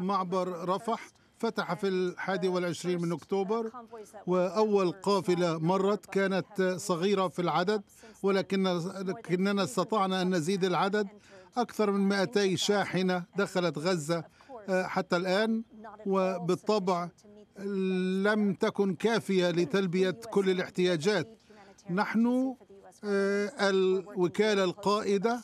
معبر رفح فتح في الحادي والعشرين من أكتوبر وأول قافلة مرت كانت صغيرة في العدد ولكننا استطعنا أن نزيد العدد أكثر من 200 شاحنة دخلت غزة آه، حتى الآن وبالطبع لم تكن كافية لتلبية كل الاحتياجات نحن آه، الوكالة القائدة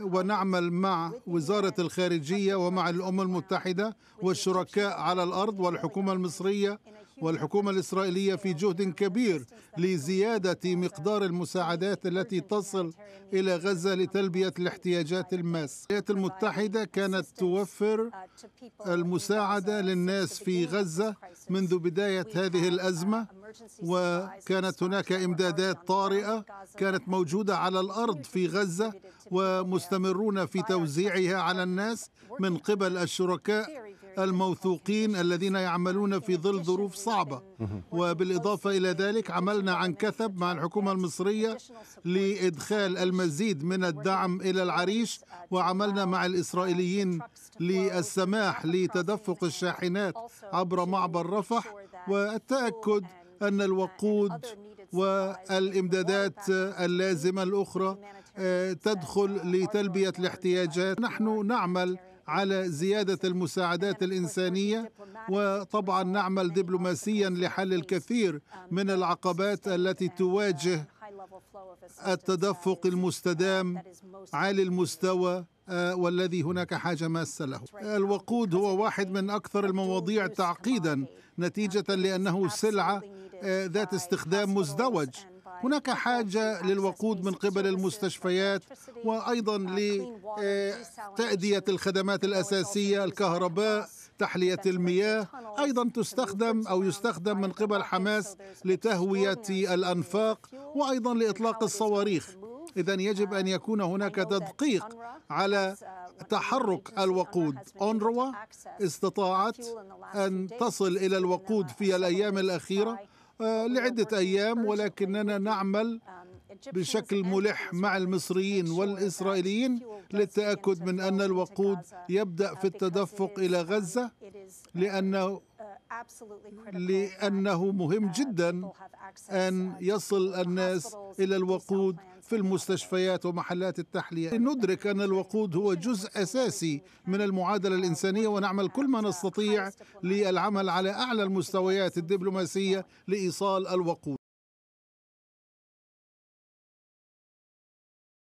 ونعمل مع وزارة الخارجية ومع الأمم المتحدة والشركاء على الأرض والحكومة المصرية والحكومة الإسرائيلية في جهد كبير لزيادة مقدار المساعدات التي تصل إلى غزة لتلبية الاحتياجات الماسة. الولايات المتحدة كانت توفر المساعدة للناس في غزة منذ بداية هذه الأزمة وكانت هناك امدادات طارئه كانت موجوده على الارض في غزه ومستمرون في توزيعها على الناس من قبل الشركاء الموثوقين الذين يعملون في ظل ظروف صعبه وبالاضافه الى ذلك عملنا عن كثب مع الحكومه المصريه لادخال المزيد من الدعم الى العريش وعملنا مع الاسرائيليين للسماح لتدفق الشاحنات عبر معبر رفح والتاكد أن الوقود والإمدادات اللازمة الأخرى آه، تدخل لتلبية الاحتياجات نحن نعمل على زيادة المساعدات الإنسانية وطبعا نعمل دبلوماسيا لحل الكثير من العقبات التي تواجه التدفق المستدام عالي المستوى آه، والذي هناك حاجة ماسة له الوقود هو واحد من أكثر المواضيع تعقيدا نتيجة لأنه سلعة آه، ذات استخدام مزدوج هناك حاجة للوقود من قبل المستشفيات وأيضا لتأدية آه، الخدمات الأساسية الكهرباء تحلية المياه أيضا تستخدم أو يستخدم من قبل حماس لتهوية الأنفاق وأيضا لإطلاق الصواريخ إذا يجب أن يكون هناك تدقيق على تحرك الوقود أونروا استطاعت أن تصل إلى الوقود في الأيام الأخيرة آه، لعدة أيام ولكننا نعمل بشكل ملح مع المصريين والإسرائيليين للتأكد من أن الوقود يبدأ في التدفق إلى غزة لأنه لأنه مهم جدا أن يصل الناس إلى الوقود في المستشفيات ومحلات التحلية ندرك أن الوقود هو جزء أساسي من المعادلة الإنسانية ونعمل كل ما نستطيع للعمل على أعلى المستويات الدبلوماسية لإيصال الوقود